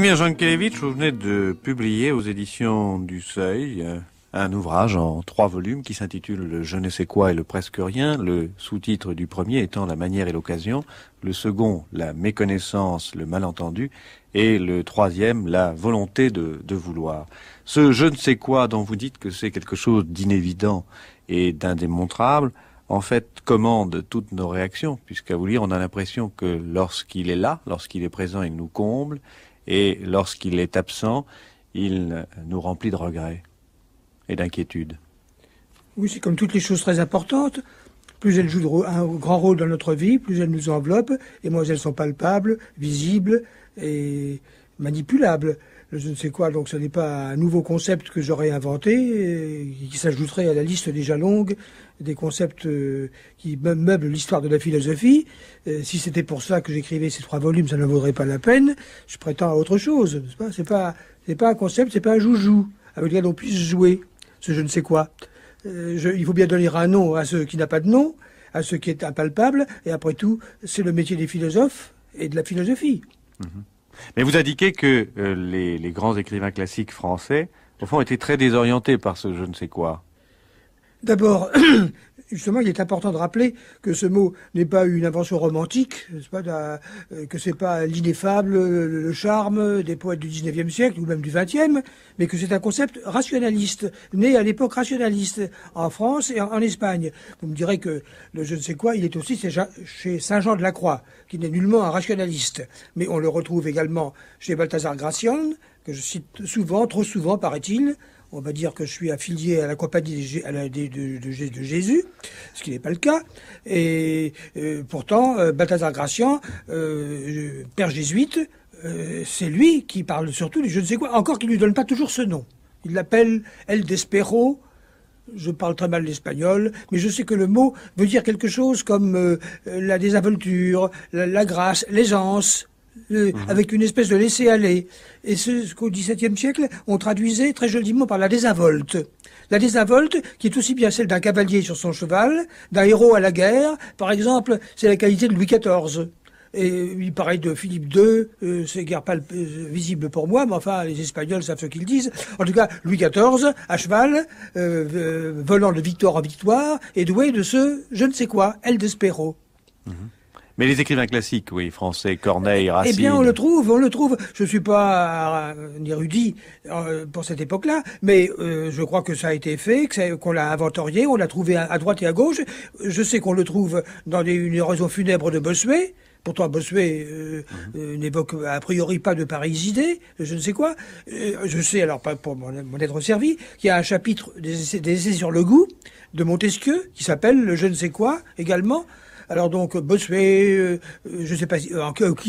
M. vous venez de publier aux éditions du Seuil euh, un ouvrage en trois volumes qui s'intitule Le je ne sais quoi et le presque rien, le sous-titre du premier étant La manière et l'occasion, le second La méconnaissance, le malentendu, et le troisième La volonté de, de vouloir. Ce je ne sais quoi dont vous dites que c'est quelque chose d'inévident et d'indémontrable, en fait, commande toutes nos réactions, puisqu'à vous lire, on a l'impression que lorsqu'il est là, lorsqu'il est présent, il nous comble, et lorsqu'il est absent, il nous remplit de regrets et d'inquiétudes. Oui, c'est comme toutes les choses très importantes. Plus elles jouent un grand rôle dans notre vie, plus elles nous enveloppent, et moins elles sont palpables, visibles et manipulables je ne sais quoi. Donc ce n'est pas un nouveau concept que j'aurais inventé, qui s'ajouterait à la liste déjà longue des concepts euh, qui meublent l'histoire de la philosophie. Euh, si c'était pour ça que j'écrivais ces trois volumes, ça ne vaudrait pas la peine. Je prétends à autre chose. n'est-ce pas, pas, un concept, n'est pas un joujou avec lequel on puisse jouer ce je ne sais quoi. Euh, il faut bien donner un nom à ce qui n'a pas de nom, à ce qui est impalpable, et après tout, c'est le métier des philosophes et de la philosophie. Mhm. Mais vous indiquez que euh, les, les, grands écrivains classiques français, au fond, étaient très désorientés par ce je ne sais quoi. D'abord, justement, il est important de rappeler que ce mot n'est pas une invention romantique, pas, euh, que n'est pas l'ineffable, le, charme des poètes du 19e siècle ou même du XXe, mais que c'est un concept rationaliste, né à l'époque rationaliste en France et en, Espagne. Vous me direz que je ne sais quoi, il est aussi chez Saint-Jean de la Croix, qui n'est nullement un rationaliste, mais on le retrouve également chez Balthazar Gracian, que je cite souvent, trop souvent, paraît-il, on va dire que je suis affilié à la compagnie de, de, Jésus, ce qui n'est pas le cas. Et euh, pourtant, euh, Balthazar Gracian, euh, père jésuite, c'est lui qui parle surtout du je ne sais quoi, encore qu'il ne lui donne pas toujours ce nom. Il l'appelle El Despero, je parle très mal l'espagnol, mais je sais que le mot veut dire quelque chose comme la désaventure, la grâce, l'aisance. Mhm. avec une espèce de laisser-aller. Et c'est ce qu'au XVIIe siècle, on traduisait très joliment par la désinvolte. La désinvolte, qui est aussi bien celle d'un cavalier sur son cheval, d'un héros à la guerre, par exemple, c'est la qualité de Louis XIV. Et il paraît de Philippe II, euh, c'est guère pas euh, visible pour moi, mais enfin, les Espagnols savent ce qu'ils disent. En tout cas, Louis XIV, à cheval, euh, volant de victoire en victoire, est doué de ce je ne sais quoi, El Despero. Mhm. Mais les écrivains classiques, oui, français, Corneille, eh Racine. Eh bien, on le trouve, on le trouve. Je suis pas euh, un érudit euh, pour cette époque-là, mais euh, je crois que ça a été fait, qu'on l'a inventorié, on l'a trouvé à, droite et à gauche. Je sais qu'on le trouve dans une érosion funèbre de Bossuet. Pourtant, Bossuet euh, mhm. n'évoque a priori pas de idées. je ne sais quoi. je sais, alors pas pour mon, être servi, qu'il y a un chapitre des des essais sur le goût de Montesquieu qui s'appelle Le je ne sais quoi également. Alors donc euh, Bossuet, je euh, euh, je sais pas qui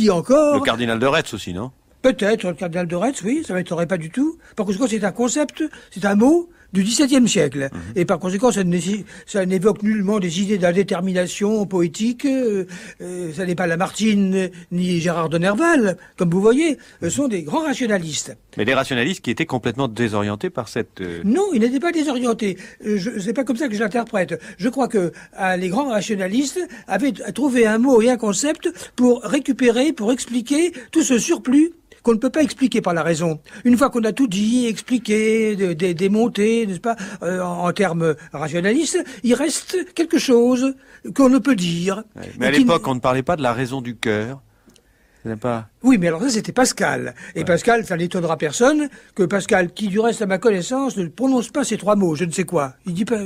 encore. Le cardinal de Retz aussi, non Peut-être le cardinal de Retz, oui, ça m'étonnerait pas du tout. Parce que c'est un concept, c'est un mot du XVIIe siècle. Mhm. Et par conséquent, ça n'évoque nullement des idées d'indétermination poétique. Euh, euh, ça n'est pas Lamartine ni Gérard de Nerval, comme vous voyez. Ce mhm. sont des grands rationalistes. Mais des rationalistes qui étaient complètement désorientés par cette... Euh, non, ils n'étaient pas désorientés. Je n'est pas comme ça que je l'interprète. Je crois que les grands rationalistes avaient trouvé un mot et un concept pour récupérer, pour expliquer tout ce surplus on ne peut pas expliquer par la raison. Une fois qu'on a tout dit, expliqué, démonté, n'est-ce pas, euh, en termes rationalistes, il reste quelque chose qu'on ne peut dire. Mais à l'époque, on ne parlait pas de la raison du cœur. Pas... Oui, mais alors ça, c'était Pascal. Et Pascal, ça n'étonnera personne que Pascal, qui du reste, à ma connaissance, ne prononce pas ces trois mots, je ne sais quoi. Il dit pas,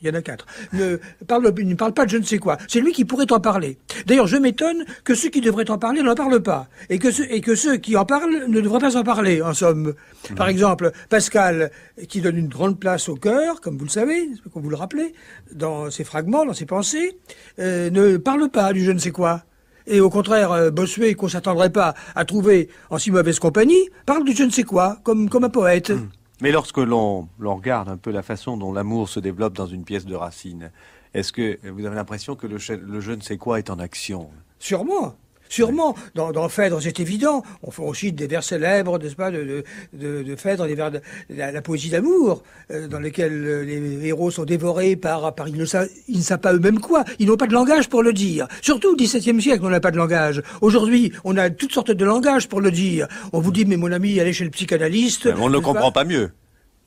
il y en a quatre. Ne parle, ne parle pas de je ne sais quoi. C'est lui qui pourrait en parler. D'ailleurs, je m'étonne que ceux qui devraient en parler n'en parlent pas. Et que, et que ceux qui en parlent ne devraient pas en parler, en somme. Mmh. Par exemple, Pascal, qui donne une grande place au cœur, comme vous le savez, comme vous le rappelez, dans ses fragments, dans ses pensées, euh, ne parle pas du je ne sais quoi. Et au contraire, euh, Bossuet, qu'on s'attendrait pas à trouver en si mauvaise compagnie, parle du je ne sais quoi, comme, comme un poète. Mmh. Mais lorsque l'on regarde un peu la façon dont l'amour se développe dans une pièce de Racine, est-ce que vous avez l'impression que le, je ne sais quoi est en action Sûrement Sûrement, dans, dans Phèdre, c'est évident. On, fait aussi des vers célèbres, n'est-ce pas, de, de, de, Phèdre, des vers de, la, poésie d'amour, euh, dans lesquels euh, les héros sont dévorés par, par ils, ne savent, ils ne savent pas eux-mêmes quoi. Ils n'ont pas de langage pour le dire. Surtout au XVIIe siècle, on n'a pas de langage. Aujourd'hui, on a toutes sortes de langages pour le dire. On vous dit, mais mon ami, allez chez le psychanalyste. on ne le comprend pas mieux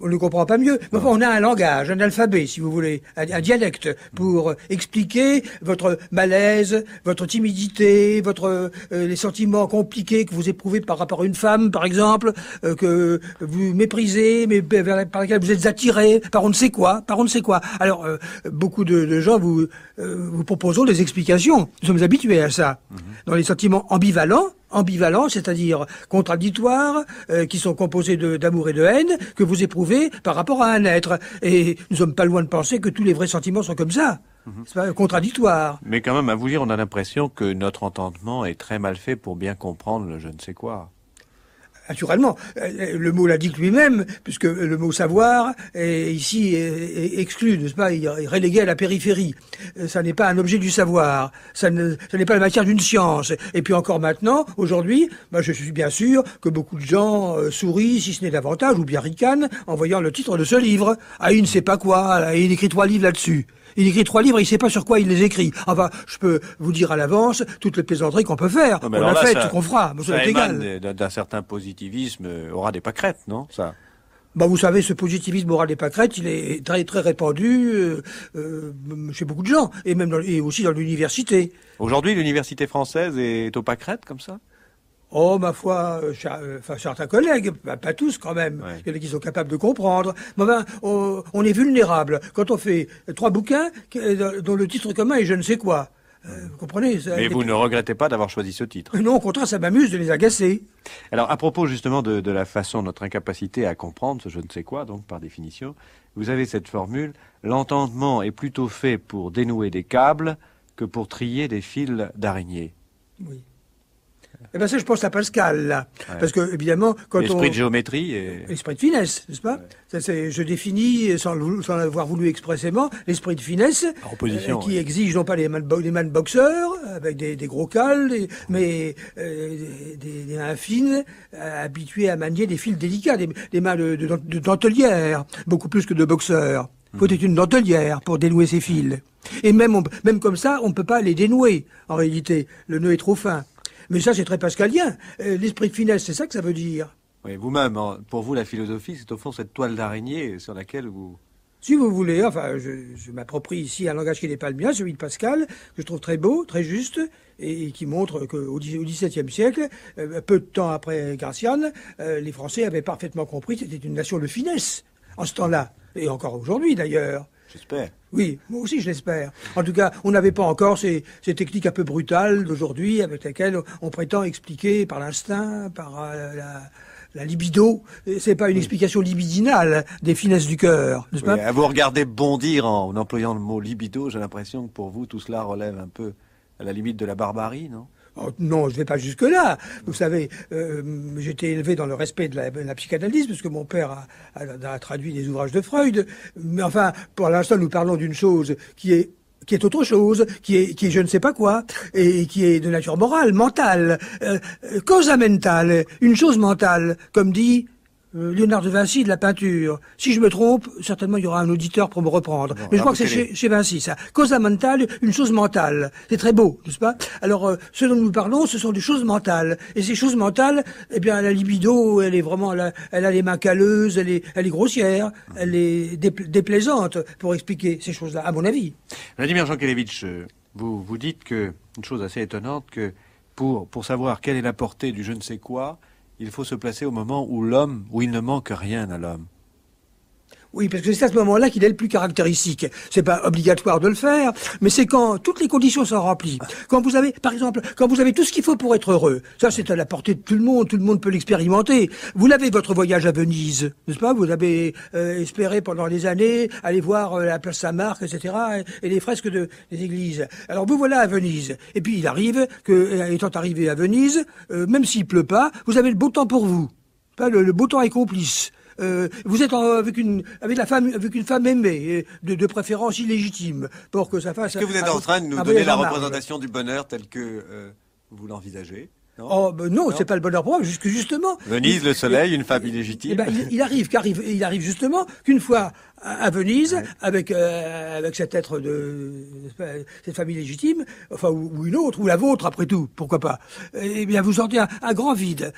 on ne comprend pas mieux. Mais on a un langage, un alphabet, si vous voulez, un, dialecte pour euh, expliquer votre malaise, votre timidité, votre euh, les sentiments compliqués que vous éprouvez par rapport à une femme, par exemple, euh, que vous méprisez, mais par laquelle vous êtes attiré, par on ne sait quoi, par on ne sait quoi. Alors, beaucoup de, gens vous vous proposons des explications. Nous sommes habitués à ça. Mhm. Dans les sentiments ambivalents, ambivalents, c'est-à-dire contradictoires, euh, qui sont composés d'amour et de haine, que vous éprouvez par rapport à un être. Et nous sommes pas loin de penser que tous les vrais sentiments sont comme ça. Mhm. C'est contradictoire. Mais quand même, à vous dire, on a l'impression que notre entendement est très mal fait pour bien comprendre le je ne sais quoi. Naturellement, euh, euh, le mot l'indique lui-même, puisque le mot savoir est ici est exclu, n'est-ce pas Il est relégué à la périphérie ça n'est pas un objet du savoir, ça n'est pas la matière d'une science. Et puis encore maintenant, aujourd'hui, bah, je suis bien sûr que beaucoup de gens euh, sourient, si ce n'est davantage, ou bien ricanent, en voyant le titre de ce livre. Ah, il ne sait pas quoi, il écrit trois livres là-dessus. Il écrit trois livres, il ne sait pas sur quoi il les écrit. Enfin, je peux vous dire à l'avance toutes les plaisanteries qu'on peut faire. on a fait, qu'on fera. Mais ça, ça égal. D'un certain positivisme euh, aura des pâquerettes, non ça bah, vous savez, ce positivisme moral des pâquerettes, il est très très répandu euh, euh, chez beaucoup de gens, et même et aussi dans l'université. Aujourd'hui, l'université française est aux pâquerettes comme ça Oh, ma foi, certains collègues, pas tous quand même. Il y en a qui sont capables de comprendre. on, on, est vulnérable quand on fait trois bouquins dont le titre commun est je ne sais quoi. Euh, vous comprenez Mais vous ne regrettez pas d'avoir choisi ce titre Non, au contraire, ça m'amuse de les agacer. Alors, à propos justement de, la façon, notre incapacité à comprendre ce je ne sais quoi, donc par définition, vous avez cette formule l'entendement est plutôt fait pour dénouer des câbles que pour trier des fils d'araignée. Oui. Eh bien ça, je pense à Pascal, Parce que, évidemment, quand L'esprit de géométrie et... Esprit de finesse, n'est-ce pas Je définis, sans, sans l'avoir voulu expressément, l'esprit de finesse euh, qui exige non pas les, mains de boxeurs avec des, gros cales, mais euh, des... mains fines euh, habituées à manier des fils délicats, des, mains de, dentelière, beaucoup plus que de boxeurs. Il hmm. faut être une dentelière pour dénouer ces fils. Et même, même comme ça, on ne peut pas les dénouer, en réalité. Le nœud est trop fin. Mais ça, c'est très pascalien. Euh, l'esprit de finesse, c'est ça que ça veut dire. Oui, vous-même, hein. pour vous, la philosophie, c'est au fond cette toile d'araignée sur laquelle vous... Si vous voulez, enfin, je, m'approprie ici un langage qui n'est pas le mien, celui de Pascal, que je trouve très beau, très juste, et, qui montre qu'au XVIIe siècle, euh, peu de temps après garciane euh, les Français avaient parfaitement compris que c'était une nation de finesse en ce temps-là, et encore aujourd'hui d'ailleurs. J'espère. Oui, moi aussi je l'espère. En tout cas, on n'avait pas encore ces, techniques un peu brutales d'aujourd'hui avec lesquelles on prétend expliquer par l'instinct, par euh, la, libido. libido. C'est pas une explication libidinale des finesses du cœur, n'est-ce vous regarder bondir en employant le mot libido, j'ai l'impression que pour vous tout cela relève un peu à la limite de la barbarie, non Oh, non, je ne vais pas jusque-là. Vous savez, euh, j'étais élevé dans le respect de la, psychanalyse parce psychanalyse, puisque mon père a, traduit des ouvrages de Freud. Mais enfin, pour l'instant, nous parlons d'une chose qui est qui est autre chose, qui est, qui je ne sais pas quoi, et qui est de nature morale, mentale, euh, euh, cosa mentale, une chose mentale, comme dit euh, Léonard de Vinci de la peinture. Si je me trompe, certainement il y aura un auditeur pour me reprendre. Mais je crois que c'est chez, Vinci, ça. Cosa mentale, une chose mentale. C'est très beau, n'est-ce pas Alors, euh, ce dont nous parlons, ce sont des choses mentales. Et ces choses mentales, eh bien, la libido, elle est vraiment, elle a, elle les mains calleuses, elle est, grossière, elle est déplaisante pour expliquer ces choses-là, à mon avis. Vladimir jean euh, vous, vous dites que, une chose assez étonnante, que pour, pour savoir quelle est la portée du je ne sais quoi, il faut se placer au moment où l'homme, où il ne manque rien à l'homme. Oui, parce que c'est à ce moment-là qu'il est le plus caractéristique. C'est pas obligatoire de le faire, mais c'est quand toutes les conditions sont remplies. Quand vous avez, par exemple, quand vous avez tout ce qu'il faut pour être heureux. Ça, c'est à la portée de tout le monde. Tout le monde peut l'expérimenter. Vous l'avez votre voyage à Venise, n'est-ce pas Vous avez euh, espéré pendant des années aller voir euh, la place Saint-Marc, etc. Et, les fresques des églises. Alors vous voilà à Venise. Et puis il arrive que, euh, étant arrivé à Venise, même s'il pleut pas, vous avez le beau temps pour vous. le, beau temps est complice. Euh, vous êtes avec une avec la femme avec une femme aimée, de, de préférence illégitime, pour que ça fasse. Est-ce que vous êtes en train de nous donner la représentation du bonheur tel que euh, vous l'envisagez non, oh, ben non, c'est pas le bonheur pour moi, juste justement. Venise, le soleil, une famille illégitime. Eh ben, il, arrive, il arrive justement qu'une fois à, Venise, avec euh, avec cet être de cette famille légitime, enfin ou, une autre, ou la vôtre après tout, pourquoi pas. Eh bien, vous sentez un, grand vide,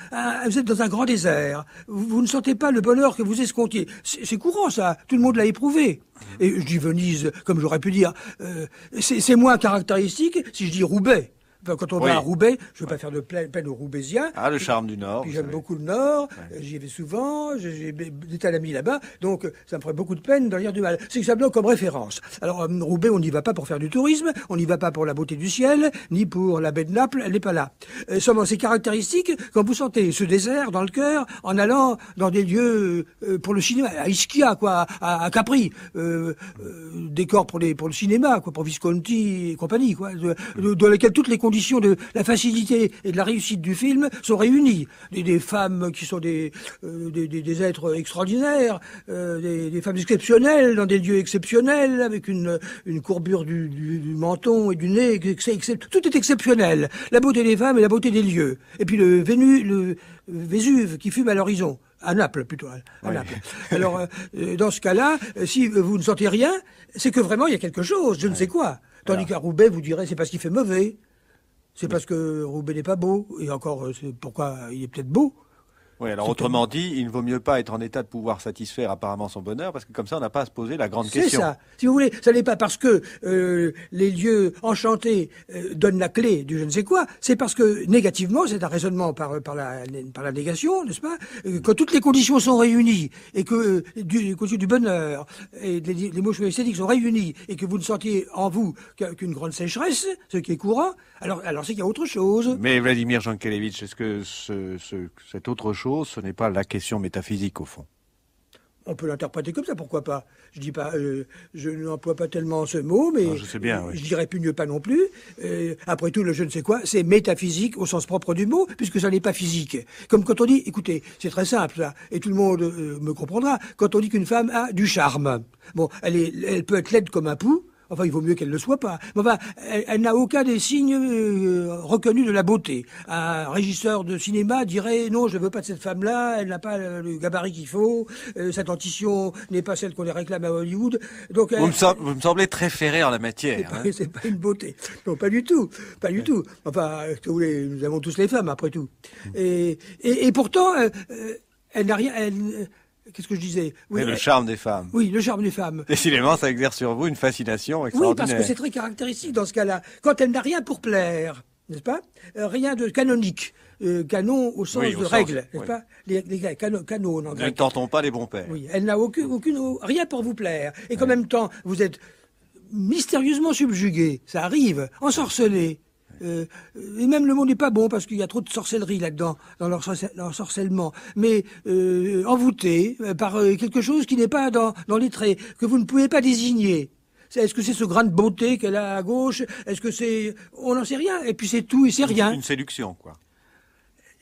vous êtes dans un grand désert, vous, ne sentez pas le bonheur que vous escomptiez. C'est courant ça, tout le monde l'a éprouvé. Et je dis Venise, comme j'aurais pu dire, euh, c'est moins caractéristique si je dis Roubaix quand on va à Roubaix, je ne veux pas faire de peine aux Roubaisiens. Ah, le charme du Nord. j'aime beaucoup le Nord, euh, j'y vais souvent, j'ai des tas d'amis là-bas, donc euh, ça me ferait beaucoup de peine d'en lire du mal. C'est que simplement comme référence. Alors, euh, Roubaix, on n'y va pas pour faire du tourisme, on n'y va pas pour la beauté du ciel, ni pour la baie de Naples, elle n'est pas là. seulement, ces caractéristiques, quand vous sentez ce désert dans le cœur en allant dans des lieux pour le cinéma, à Ischia, quoi, à, Capri, décor pour, les, pour le cinéma, quoi, pour Visconti et compagnie, quoi, dans lesquels toutes les conditions de la facilité et de la réussite du film sont réunies. Des, femmes qui sont des, euh, des, êtres extraordinaires, euh, des, femmes exceptionnelles dans des lieux exceptionnels, avec une, une courbure du, menton et du nez, tout est exceptionnel. La beauté des femmes et la beauté des lieux. Et puis le, Vénu, le Vésuve qui fume à l'horizon à Naples plutôt, hein, Alors, euh, dans ce cas-là, si vous ne sentez rien, c'est que vraiment il y a quelque chose, je ne sais quoi. Tandis qu'à Roubaix, vous direz c'est parce qu'il fait mauvais. C'est parce que Roubaix n'est pas beau, et encore, euh, c'est pourquoi il est peut-être beau, oui, alors autrement dit, il ne vaut mieux pas être en état de pouvoir satisfaire apparemment son bonheur, parce que comme ça, on n'a pas à se poser la grande question. C'est ça. Si vous voulez, ça n'est pas parce que euh, les lieux enchantés euh, donnent la clé du je ne sais quoi, c'est parce que négativement, c'est un raisonnement par, par, la, par la négation, n'est-ce pas, euh, que toutes les conditions sont réunies et que du, côté du bonheur et les, les mots esthétiques sont réunis et que vous ne sentiez en vous qu'une grande sécheresse, ce qui est courant, alors, alors c'est qu'il y a autre chose. Mais Vladimir Jankelevitch, est-ce que ce, cette autre chose ce n'est pas la question métaphysique au fond. On peut l'interpréter comme ça, pourquoi pas Je dis pas, euh, je n'emploie pas tellement ce mot, mais je, sais bien, plus je pas non plus. Euh, après tout, le je ne sais quoi, c'est métaphysique au sens propre du mot, puisque ça n'est pas physique. Comme quand on dit, écoutez, c'est très simple, et tout le monde euh, me comprendra. Quand on dit qu'une femme a du charme, bon, elle, est, elle peut être laide comme un pouls, Enfin, il vaut mieux qu'elle ne soit pas. Enfin, elle, n'a aucun des signes euh, reconnus de la beauté. Un régisseur de cinéma dirait non, je ne veux pas de cette femme-là, elle n'a pas le gabarit qu'il faut, euh, sa dentition n'est pas celle qu'on les réclame à Hollywood. Donc, vous, me, semblez très ferré en la matière. Hein. C'est pas, une beauté. Non, pas du tout. Pas du tout. Enfin, nous avons tous les femmes, après tout. Et, et, pourtant, euh, euh, elle n'a rien. Elle, Qu'est-ce que je disais oui, Le charme des femmes. Oui, le charme des femmes. Décidément, ça exerce sur vous une fascination extraordinaire. Oui, parce que c'est très caractéristique dans ce cas-là. Quand elle n'a rien pour plaire, n'est-ce pas euh, Rien de canonique. Euh, canon au sens de règle, n'est-ce pas les, canon, Ne tentons pas les bons pères. Oui, elle n'a aucune, mm. aucune, rien pour vous plaire. Et qu'en même temps, vous êtes mystérieusement subjugué, ça arrive, ensorcelé. Euh, et même le monde n'est pas bon parce qu'il y a trop de sorcellerie là-dedans, dans leur, sorcellement. Mais euh, envoûté euh, par quelque chose qui n'est pas dans, les traits, que vous ne pouvez pas désigner. Est-ce que c'est ce grain de beauté qu'elle a à gauche Est-ce que c'est... On n'en sait rien. Et puis c'est tout et c'est rien. Une séduction, quoi.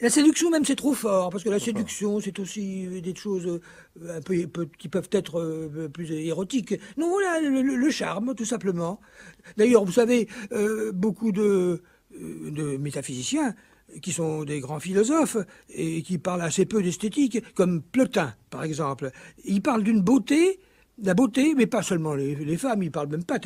La séduction même c'est trop fort parce que la séduction c'est aussi euh, des choses euh, un peu, qui peuvent être euh, plus érotiques. Non voilà le, charme tout simplement. D'ailleurs vous savez beaucoup de, de métaphysiciens qui sont des grands philosophes et qui parlent assez peu d'esthétique comme Plotin par exemple. Il parle d'une beauté la beauté, mais pas seulement les, femmes, il ne parle même pas,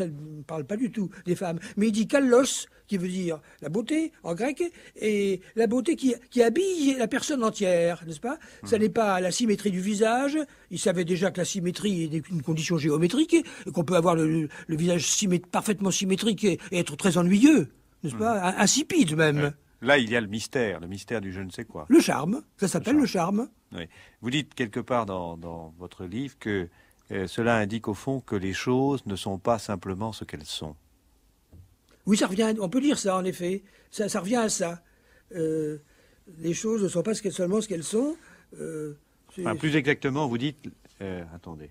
parle pas du tout des femmes, mais il dit kallos, qui veut dire la beauté en grec, et la beauté qui, habille la personne entière, n'est-ce pas Ça hmm. n'est pas la symétrie du visage, il savait déjà que la symétrie est une condition géométrique, et qu'on peut avoir le, visage parfaitement symétrique et, être très ennuyeux, n'est-ce hmm. pas Insipide même. là, il y a le mystère, le mystère du je ne sais quoi. Le charme, ça s'appelle le charme. Vous dites quelque part dans votre livre que cela indique au fond que les choses ne sont pas simplement ce qu'elles sont. Oui, ça revient, on peut dire ça en effet, ça, revient à ça. Euh, les choses ne sont pas seulement ce qu'elles sont. Euh, plus exactement, vous dites, euh, attendez,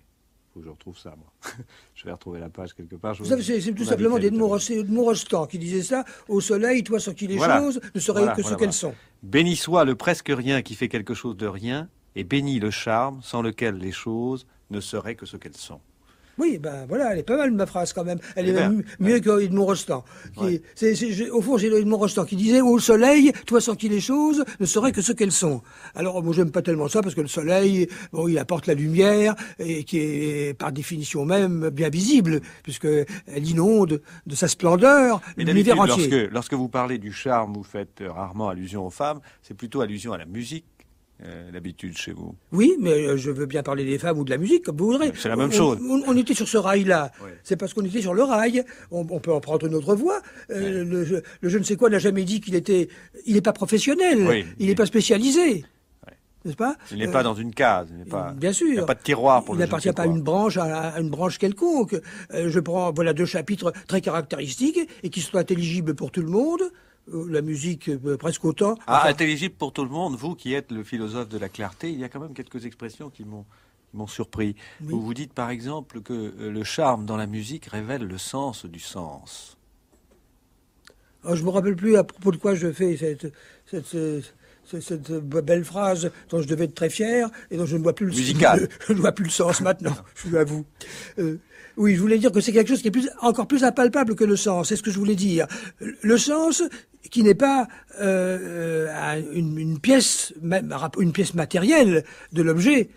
faut que je retrouve ça, moi. je vais retrouver la page quelque part. vous... c'est, tout simplement des Morostan qui disait ça. Au soleil, toi, sur qui les choses ne seraient que ce qu'elles sont. Béni soit le presque rien qui fait quelque chose de rien, et bénit le charme sans lequel les choses ne seraient que ce qu'elles sont. Oui, ben voilà, elle est pas mal ma phrase quand même. Elle est mieux que Edmond Rostand. au fond, j'ai Edmond Rostand qui disait Au oh, soleil, toi sans qui les choses ne seraient que ce qu'elles sont. Alors, moi, bon, j'aime pas tellement ça parce que le soleil, il apporte la lumière et qui est par définition même bien visible, puisqu'elle inonde de sa splendeur Mais l'univers entier. Lorsque, lorsque vous parlez du charme, vous faites rarement allusion aux femmes, c'est plutôt allusion à la musique euh, l'habitude chez vous. Oui, mais euh, je veux bien parler des femmes ou de la musique, comme vous voudrez. C'est la même chose. On, était sur ce rail-là. C'est parce qu'on était sur le rail. On, peut en prendre une autre voie. Euh, le, je ne sais quoi n'a jamais dit qu'il était. Il n'est pas professionnel. Il n'est pas spécialisé. N'est-ce pas Il n'est pas dans une case. Il bien sûr. Il n'y a pas de tiroir pour Il n'appartient pas à une branche, à, une branche quelconque. je prends voilà deux chapitres très caractéristiques et qui sont intelligibles pour tout le monde. Euh, la musique euh, presque autant. Ah, intelligible pour tout le monde, vous qui êtes le philosophe de la clarté, il y a quand même quelques expressions qui m'ont m'ont surpris. Vous vous dites par exemple que euh, le charme dans la musique révèle le sens du sens. Ah, je ne me rappelle plus à propos de quoi je fais cette, cette, belle phrase dont je devais être très fier et dont je ne vois plus le, Musical. je, ne vois plus le sens maintenant, je l'avoue. Euh, oui, je voulais dire que c'est quelque chose qui est encore plus impalpable que le sens. C'est ce que je voulais dire. Le sens qui n'est pas euh, euh, une, une pièce matérielle de l'objet,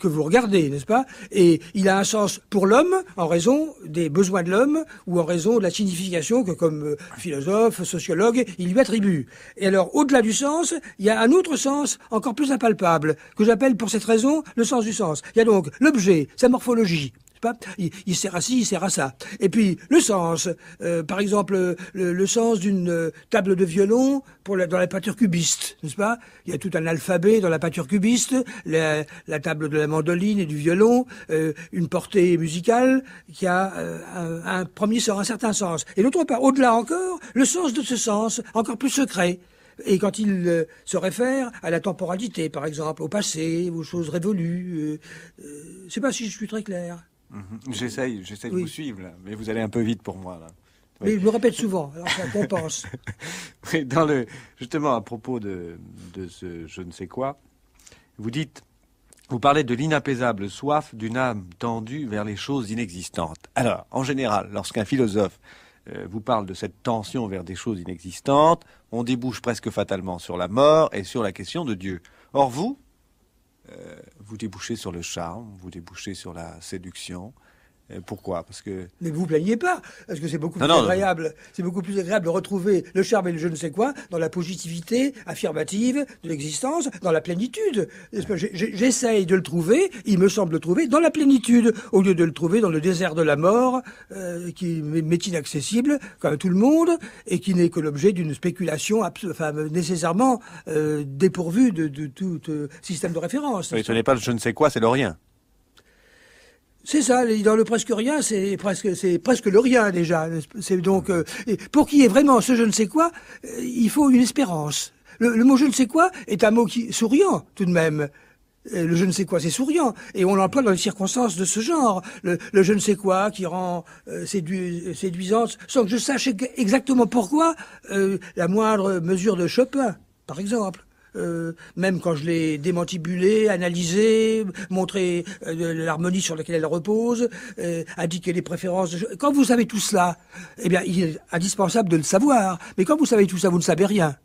que vous regardez, n'est-ce pas Et il a un sens pour l'homme en raison des besoins de l'homme ou en raison de la signification que, comme euh, philosophe, sociologue, il lui attribue. Et alors, au-delà du sens, il y a un autre sens encore plus impalpable que j'appelle pour cette raison le sens du sens. Il y a donc l'objet, sa morphologie, il, il, sert à ci, il sert à ça. Et puis le sens, euh, par exemple, le, sens d'une euh, table de violon pour dans la peinture cubiste, n'est-ce pas Il y a tout un alphabet dans la peinture cubiste, la, table de la mandoline et du violon, euh, une portée musicale qui a un, premier sens, un certain sens. Et l'autre part, au-delà encore, le sens de ce sens, encore plus secret. Et quand il se réfère à la temporalité, par exemple, au passé, aux choses révolues, euh, je ne sais pas si je suis très clair. Mhm. J'essaie de vous suivre, mais vous allez un peu vite pour moi. Là. je le répète souvent, alors ça compense. Dans le, justement, à propos de, ce je ne sais quoi, vous dites, vous parlez de l'inapaisable soif d'une âme tendue vers les choses inexistantes. Alors, en général, lorsqu'un philosophe euh, vous parle de cette tension vers des choses inexistantes, on débouche presque fatalement sur la mort et sur la question de Dieu. Or, vous, euh, vous débouchez sur le charme, vous débouchez sur la séduction, pourquoi Parce que mais vous, plaignez pas, parce que c'est beaucoup plus agréable. C'est beaucoup plus agréable de retrouver le charme et le je ne sais quoi dans la positivité affirmative de l'existence, dans la plénitude. J'essaye de le trouver, il me semble le trouver dans la plénitude, au lieu de le trouver dans le désert de la mort, euh, qui m'est inaccessible comme tout le monde et qui n'est que l'objet d'une spéculation nécessairement euh, dépourvue de, tout euh, système de référence. Mais ce n'est pas le je ne sais quoi, c'est le rien. C'est ça, dans le presque rien, c'est presque, c'est presque le rien déjà. C'est donc euh, pour qu'il y ait vraiment ce je ne sais quoi, euh, il faut une espérance. Le, mot je ne sais quoi est un mot qui souriant tout de même. Euh, le je ne sais quoi, c'est souriant, et on l'emploie dans des circonstances de ce genre. Le, je ne sais quoi qui rend sédu, séduisante, sans que je sache exactement pourquoi la moindre mesure de Chopin, par exemple. Euh, même quand je l'ai démantibulée, analysée, montré euh, l'harmonie sur laquelle elle repose, euh, indiqué les préférences. Quand vous savez tout cela, eh bien, il est indispensable de le savoir. Mais quand vous savez tout ça, vous ne savez rien.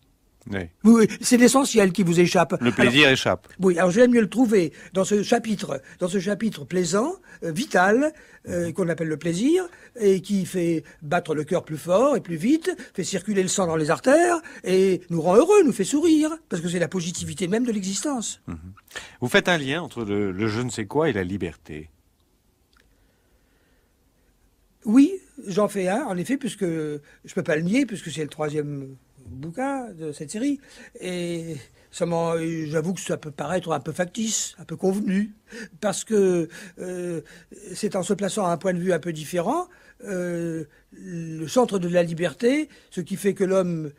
Oui. c'est l'essentiel qui vous échappe. Le plaisir échappe. Oui, alors j'aime mieux le trouver dans ce chapitre, dans ce chapitre plaisant, euh, vital, euh, mhm. qu'on appelle le plaisir, et qui fait battre le cœur plus fort et plus vite, fait circuler le sang dans les artères, et nous rend heureux, nous fait sourire, parce que c'est la positivité même de l'existence. Mhm. Vous faites un lien entre le, le je ne sais quoi et la liberté. Oui, j'en fais un, en effet, puisque je ne peux pas le nier, puisque c'est le troisième bouquin, de cette série. Et j'avoue que ça peut paraître un peu factice, un peu convenu, parce que euh, c'est en se plaçant à un point de vue un peu différent, euh, le centre de la liberté, ce qui fait que l'homme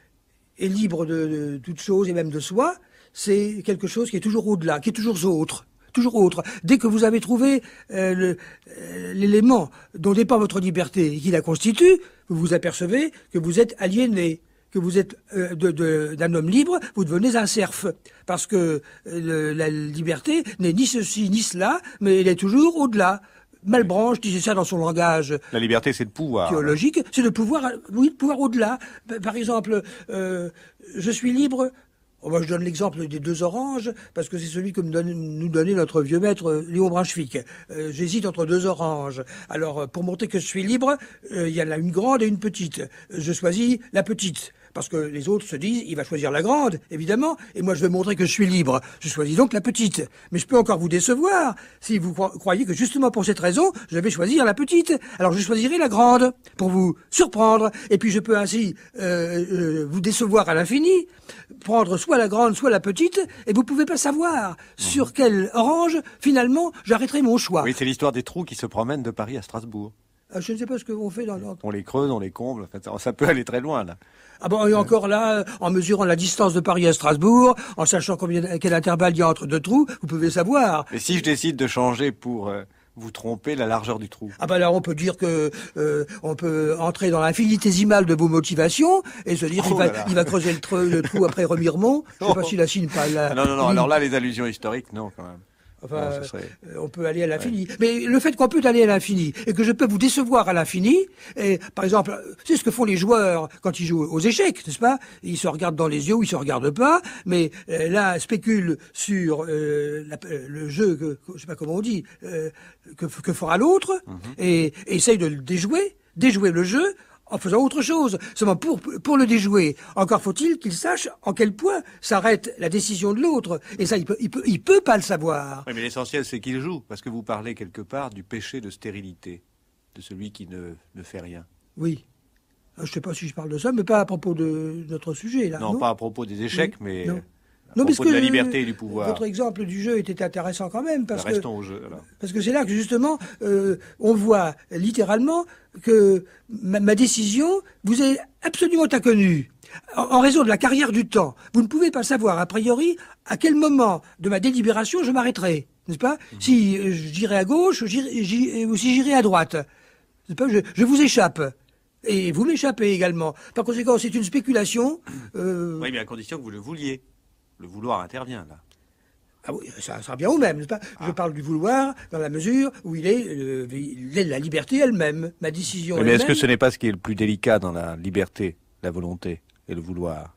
est libre de, toutes toute chose et même de soi, c'est quelque chose qui est toujours au-delà, qui est toujours autre. Toujours autre. Dès que vous avez trouvé euh, l'élément dont dépend votre liberté et qui la constitue, vous vous apercevez que vous êtes aliéné que vous êtes euh, d'un homme libre, vous devenez un serf. Parce que euh, la liberté n'est ni ceci ni cela, mais elle est toujours au-delà. Malbranche disait ça dans son langage. La liberté, c'est de pouvoir. Théologique, c'est de pouvoir, oui, de pouvoir au-delà. Par exemple, euh, je suis libre. Oh, je donne l'exemple des deux oranges parce que c'est celui que nous donnait notre vieux maître Léo J'hésite entre deux oranges. Alors, pour montrer que je suis libre, il y en a une grande et une petite. Je choisis la petite parce que les autres se disent, il va choisir la grande, évidemment, et moi je veux montrer que je suis libre. Je choisis donc la petite. Mais je peux encore vous décevoir si vous croyez que justement pour cette raison, je vais choisir la petite. Alors je choisirai la grande pour vous surprendre, et puis je peux ainsi euh, euh, vous décevoir à l'infini, prendre soit la grande, soit la petite, et vous ne pouvez pas savoir sur mmh. quelle orange finalement j'arrêterai mon choix. Oui, c'est l'histoire des trous qui se promènent de Paris à Strasbourg. Ah, je ne sais pas ce qu'on fait dans l'ordre. On les creuse, on les comble. ça peut aller très loin, là. Ah bon, et encore là, euh, en mesurant la distance de Paris à Strasbourg, en sachant combien, quel intervalle il y a entre deux trous, vous pouvez savoir. Mais si je décide de changer pour euh, vous tromper la largeur du trou Ah ben là, on peut dire que euh, on peut entrer dans l'infinitésimale de vos motivations et se dire qu'il oh va, il va, creuser le, trou, après Remiremont. Je ne sais pas oh. si la signe pas là. non, non, non. Alors là, les allusions historiques, non, quand même. Euh, on peut aller à l'infini. Mais le fait qu'on peut aller à l'infini et que je peux vous décevoir à l'infini, et par exemple, euh, c'est ce que font les joueurs quand ils jouent aux échecs, n'est-ce pas Ils se regardent dans les yeux ou ils se regardent pas, mais euh, là spéculent sur le jeu que, je sais pas comment on dit, que, que, fera l'autre mhm. et, et de le déjouer déjouer le jeu en faisant autre chose, seulement pour, pour le déjouer. Encore faut-il qu'il sache en quel point s'arrête la décision de l'autre. Et ça, il peut, il peut, pas le savoir. mais l'essentiel, c'est qu'il joue, parce que vous parlez quelque part du péché de stérilité, de celui qui ne, ne fait rien. Oui. Euh, je ne sais pas si je parle de ça, mais pas à propos de notre sujet, là. Non, pas à propos des échecs, mais la liberté du pouvoir. Votre exemple du jeu était intéressant quand même parce bah, que jeu, parce que c'est là que justement euh, on voit littéralement que ma, décision vous est absolument inconnue en raison de la carrière du temps, vous ne pouvez pas savoir a priori à quel moment de ma délibération je m'arrêterai, n'est-ce pas mhm. Si j'irai à gauche ou si j'irai à droite, je, vous échappe. Et vous m'échappez également. Par conséquent, c'est une spéculation. Euh, oui, mais à condition que vous le vouliez. Le vouloir intervient, là. Ah oui, ça, sera bien au même, n'est-ce pas Je ah. parle du vouloir dans la mesure où il est, euh, il est la liberté elle-même, ma décision. Mais est-ce que ce n'est pas ce qui est le plus délicat dans la liberté, la volonté et le vouloir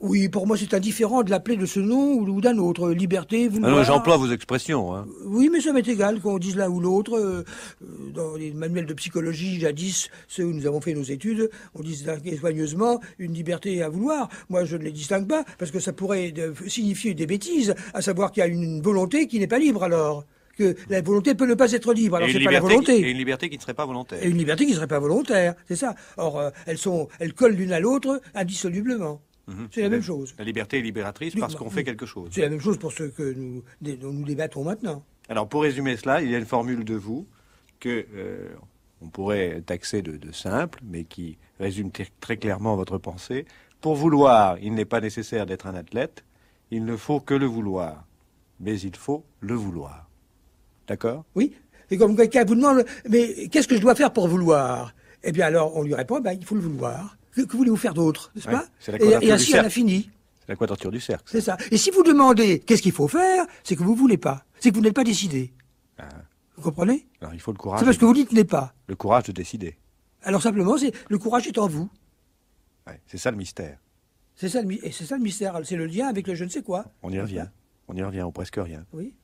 oui, pour moi, c'est indifférent de l'appeler de ce nom ou d'un autre. Liberté, vous ah j'emploie vos expressions. Hein. Oui, mais ça m'est égal qu'on dise l'un ou l'autre. Euh, euh, dans les manuels de psychologie, jadis, ceux où nous avons fait nos études, on dit soigneusement une liberté à vouloir. Moi, je ne les distingue pas, parce que ça pourrait signifier des bêtises, à savoir qu'il y a une volonté qui n'est pas libre, alors que la volonté peut ne pas être libre. Alors c'est pas la volonté. et une liberté qui ne serait pas volontaire. Et une liberté qui ne serait pas volontaire, c'est ça. Or, euh, elles sont, elles collent l'une à l'autre indissolublement. Mhm. C'est la, même chose. La liberté est libératrice parce bah, qu'on fait quelque chose. C'est la même chose pour ce que nous, nous débattons maintenant. Alors pour résumer cela, il y a une formule de vous que euh, on pourrait taxer de, simple, mais qui résume très clairement votre pensée. Pour vouloir, il n'est pas nécessaire d'être un athlète, il ne faut que le vouloir, mais il faut le vouloir. D'accord Oui. Et quand quelqu'un vous demande, mais qu'est-ce que je dois faire pour vouloir Eh bien alors on lui répond, ben, il faut le vouloir. Que, voulez-vous faire d'autre, n'est-ce pas et, ainsi à l'infini. C'est la quadrature du cercle. C'est ça. Et si vous demandez qu'est-ce qu'il faut faire, c'est que vous ne voulez pas. C'est que vous n'êtes pas décidé. Ah. Vous comprenez Alors il faut le courage. C'est parce que vous dites n'est pas. Le courage de décider. Alors simplement, c'est le courage est en vous. c'est ça le mystère. C'est ça, le, ça le mystère. C'est le lien avec le je ne sais quoi. On y revient. On y revient, ou presque rien. Oui.